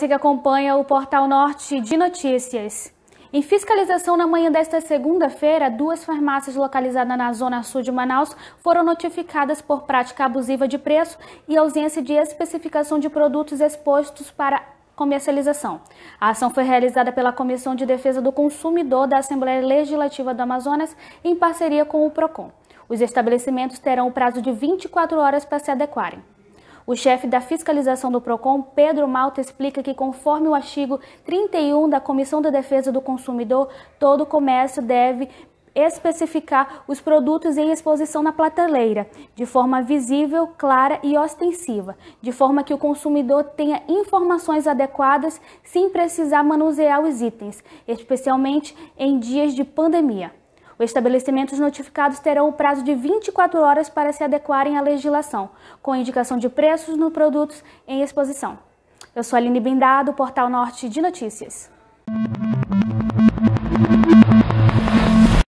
você que acompanha o Portal Norte de Notícias. Em fiscalização na manhã desta segunda-feira, duas farmácias localizadas na zona sul de Manaus foram notificadas por prática abusiva de preço e ausência de especificação de produtos expostos para comercialização. A ação foi realizada pela Comissão de Defesa do Consumidor da Assembleia Legislativa do Amazonas em parceria com o Procon. Os estabelecimentos terão o prazo de 24 horas para se adequarem. O chefe da fiscalização do PROCON, Pedro Malta, explica que, conforme o artigo 31 da Comissão da Defesa do Consumidor, todo comércio deve especificar os produtos em exposição na prateleira, de forma visível, clara e ostensiva, de forma que o consumidor tenha informações adequadas sem precisar manusear os itens, especialmente em dias de pandemia. Os estabelecimentos notificados terão o prazo de 24 horas para se adequarem à legislação, com indicação de preços no produtos em exposição. Eu sou Aline Bindado, do Portal Norte de Notícias.